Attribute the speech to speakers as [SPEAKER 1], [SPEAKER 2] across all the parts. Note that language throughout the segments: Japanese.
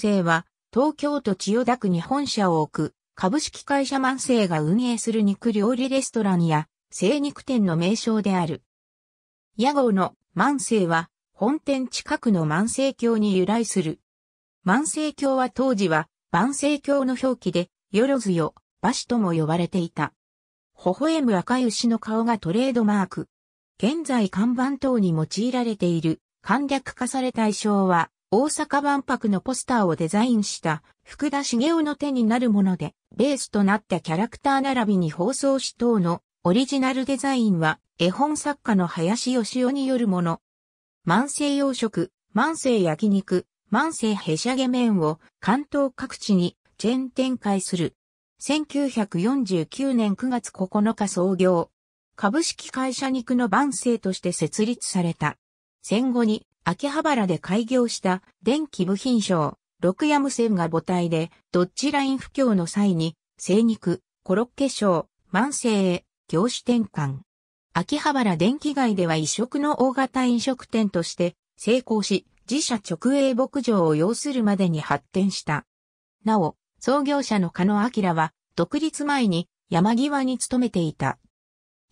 [SPEAKER 1] 生は、東京都千代田区に本社を置く、株式会社万世が運営する肉料理レストランや、精肉店の名称である。屋号の万世は、本店近くの万世橋に由来する。万世橋は当時は、万世郷の表記で、よろずよ、馬子とも呼ばれていた。微笑む赤い牛の顔がトレードマーク。現在看板等に用いられている簡略化された衣装は、大阪万博のポスターをデザインした福田茂雄の手になるもので、ベースとなったキャラクター並びに放送し等のオリジナルデザインは絵本作家の林義雄によるもの。万世洋食、万世焼肉、万世へしゃげ麺を関東各地にチェーン展開する。1949年9月9日創業。株式会社肉の万世として設立された。戦後に秋葉原で開業した電気部品商、六ヤム線が母体で、ドッジライン不況の際に、精肉、コロッケ商、万世へ、業種転換。秋葉原電気街では異色の大型飲食店として成功し、自社直営牧場を要するまでに発展した。なお、創業者の加野明は、独立前に山際に勤めていた。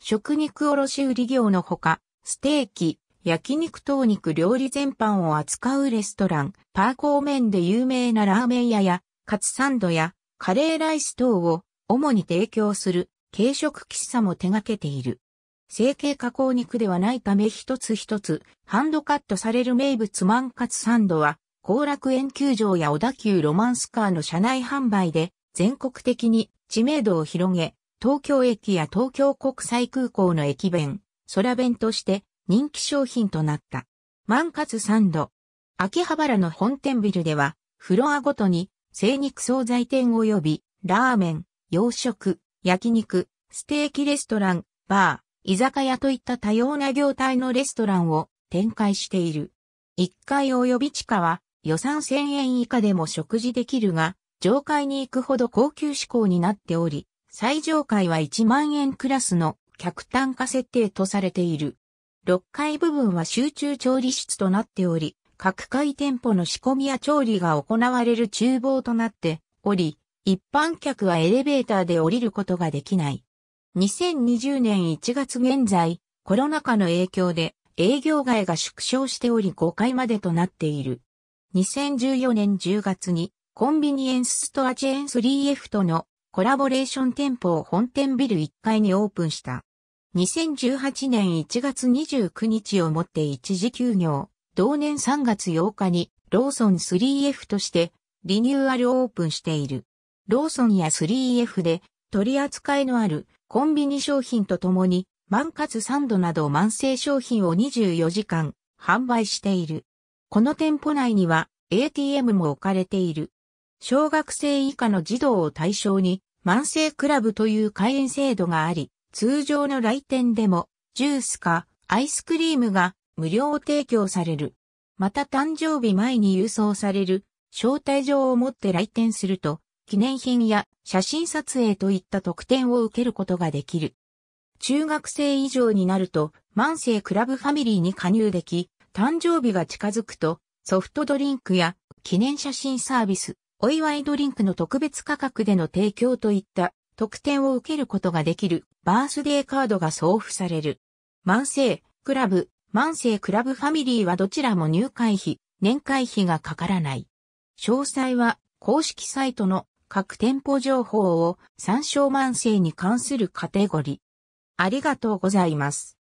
[SPEAKER 1] 食肉卸売業のほか、ステーキ、焼肉等肉料理全般を扱うレストラン、パーコーメンで有名なラーメン屋や、カツサンドや、カレーライス等を主に提供する軽食喫茶も手掛けている。成形加工肉ではないため一つ一つハンドカットされる名物マンカツサンドは、後楽園球場や小田急ロマンスカーの車内販売で全国的に知名度を広げ、東京駅や東京国際空港の駅弁、空弁として人気商品となった。マンカツサンド。秋葉原の本店ビルでは、フロアごとに、精肉惣菜店及び、ラーメン、洋食、焼肉、ステーキレストラン、バー、居酒屋といった多様な業態のレストランを展開している。1階及び地下は予算1000円以下でも食事できるが、上階に行くほど高級志向になっており、最上階は1万円クラスの客単価設定とされている。6階部分は集中調理室となっており、各階店舗の仕込みや調理が行われる厨房となっており、一般客はエレベーターで降りることができない。2020年1月現在、コロナ禍の影響で営業外が縮小しており5階までとなっている。2014年10月にコンビニエンスストアチェーン 3F とのコラボレーション店舗を本店ビル1階にオープンした。2018年1月29日をもって一時休業、同年3月8日にローソン 3F としてリニューアルオープンしている。ローソンや 3F で取り扱いのあるコンビニ商品とともにマンカツサンドなど慢性商品を24時間販売している。この店舗内には ATM も置かれている。小学生以下の児童を対象に慢性クラブという会員制度があり、通常の来店でも、ジュースかアイスクリームが無料提供される。また誕生日前に郵送される招待状を持って来店すると、記念品や写真撮影といった特典を受けることができる。中学生以上になると、万世クラブファミリーに加入でき、誕生日が近づくと、ソフトドリンクや記念写真サービス、お祝いドリンクの特別価格での提供といった特典を受けることができるバースデーカードが送付される。万世、クラブ、万世クラブファミリーはどちらも入会費、年会費がかからない。詳細は公式サイトの各店舗情報を参照万世に関するカテゴリー。ありがとうございます。